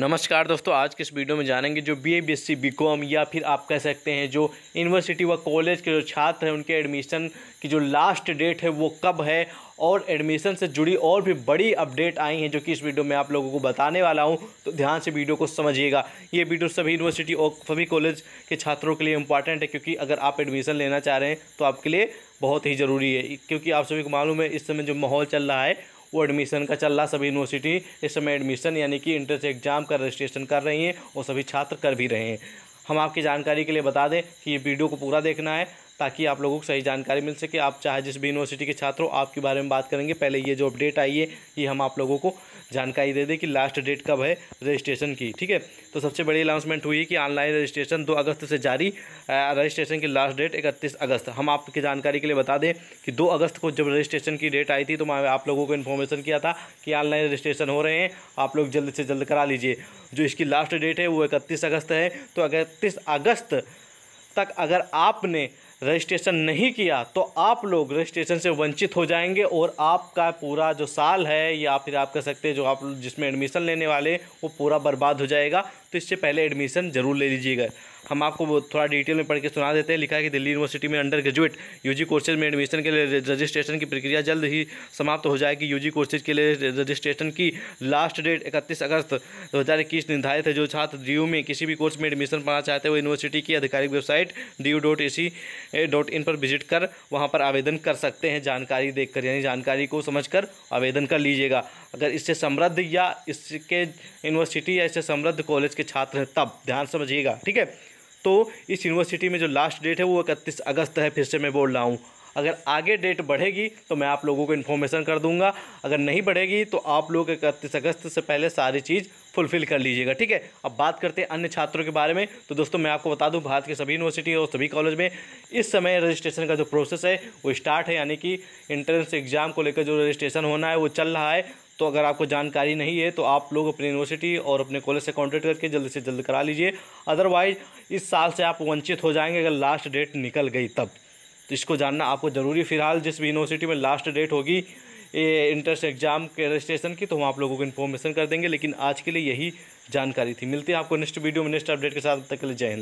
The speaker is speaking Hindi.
नमस्कार दोस्तों आज के इस वीडियो में जानेंगे जो B A B S C B com या फिर आप कह सकते हैं जो यूनिवर्सिटी व कॉलेज के जो छात्र हैं उनके एडमिशन की जो लास्ट डेट है वो कब है और एडमिशन से जुड़ी और भी बड़ी अपडेट आई हैं जो कि इस वीडियो में आप लोगों को बताने वाला हूं तो ध्यान से वीडियो को समझिएगा ये वीडियो सभी यूनिवर्सिटी और सभी कॉलेज के छात्रों के लिए इंपॉर्टेंट है क्योंकि अगर आप एडमिशन लेना चाह रहे हैं तो आपके लिए बहुत ही ज़रूरी है क्योंकि आप सभी को मालूम है इस समय जो माहौल चल रहा है वो एडमिशन का चल रहा सभी यूनिवर्सिटी इस समय एडमिशन यानी कि इंट्रेंस एग्जाम का रजिस्ट्रेशन कर रही हैं और सभी छात्र कर भी रहे हैं हम आपकी जानकारी के लिए बता दें कि ये वीडियो को पूरा देखना है ताकि आप लोगों को सही जानकारी मिल सके आप चाहे जिस भी यूनिवर्सिटी के छात्र हो आपके बारे में बात करेंगे पहले ये जो अपडेट आई है ये हम आप लोगों को जानकारी दे दें कि लास्ट डेट कब है रजिस्ट्रेशन की ठीक है तो सबसे बड़ी अनाउंसमेंट हुई कि ऑनलाइन रजिस्ट्रेशन दो अगस्त से जारी रजिस्ट्रेशन की लास्ट डेट इकतीस अगस्त हम आपकी जानकारी के लिए बता दें कि दो अगस्त को जब रजिस्ट्रेशन की डेट आई थी तो मैं आप लोगों को इन्फॉर्मेशन किया था कि ऑनलाइन रजिस्ट्रेशन हो रहे हैं आप लोग जल्द से जल्द करा लीजिए जो इसकी लास्ट डेट है वो इकतीस अगस्त है तो इकतीस अगस्त तक अगर आपने रजिस्ट्रेशन नहीं किया तो आप लोग रजिस्ट्रेशन से वंचित हो जाएंगे और आपका पूरा जो साल है या फिर आप कह सकते हैं जो आप जिसमें एडमिशन लेने वाले वो पूरा बर्बाद हो जाएगा तो इससे पहले एडमिशन ज़रूर ले लीजिएगा हम आपको थोड़ा डिटेल में पढ़ के सुना देते हैं लिखा है कि दिल्ली यूनिवर्सिटी में अंडर ग्रेजुएट यूजी कोर्सेज में एडमिशन के लिए रजिस्ट्रेशन की प्रक्रिया जल्द ही समाप्त हो जाएगी यूजी कोर्सेज के लिए रजिस्ट्रेशन की लास्ट डेट इकतीस अगस्त दो निर्धारित है जो छात्र डी में किसी भी कोर्स में एडमिशन पाना चाहते हैं वो यूनिवर्सिटी की आधिकारिक वेबसाइट डी e पर विजिट कर वहाँ पर आवेदन कर सकते हैं जानकारी कर यानी जानकारी को कर आवेदन कर लीजिएगा अगर इससे समृद्ध या इसके यूनिवर्सिटी या इससे समृद्ध कॉलेज के छात्र हैं तब ध्यान समझिएगा ठीक है दोस्तों इस यूनिवर्सिटी में जो लास्ट डेट है वो इकतीस अगस्त है फिर से मैं बोल रहा हूँ अगर आगे डेट बढ़ेगी तो मैं आप लोगों को इन्फॉर्मेशन कर दूंगा अगर नहीं बढ़ेगी तो आप लोग इकतीस अगस्त से पहले सारी चीज़ फुलफिल कर लीजिएगा ठीक है अब बात करते हैं अन्य छात्रों के बारे में तो दोस्तों मैं आपको बता दूं भारत के सभी यूनिवर्सिटी और सभी कॉलेज में इस समय रजिस्ट्रेशन का जो प्रोसेस है वो स्टार्ट है यानी कि इंट्रेंस एग्ज़ाम को लेकर जो रजिस्ट्रेशन होना है वो चल रहा है तो अगर आपको जानकारी नहीं है तो आप लोग अपने यूनिवर्सिटी और अपने कॉलेज से कॉन्टैक्ट करके जल्द से जल्द करा लीजिए अदरवाइज़ इस साल से आप वंचित हो जाएंगे अगर लास्ट डेट निकल गई तब तो इसको जानना आपको ज़रूरी फिलहाल जिस भी यूनिवर्सिटी में लास्ट डेट होगी इंट्रेंस एग्ज़ाम के रजिस्ट्रेशन की तो हम आप लोगों को इन्फॉर्मेशन कर देंगे लेकिन आज के लिए यही जानकारी थी मिलती है आपको नेक्स्ट वीडियो में नेक्स्ट अपडेट के साथ तक के लिए जय हिंद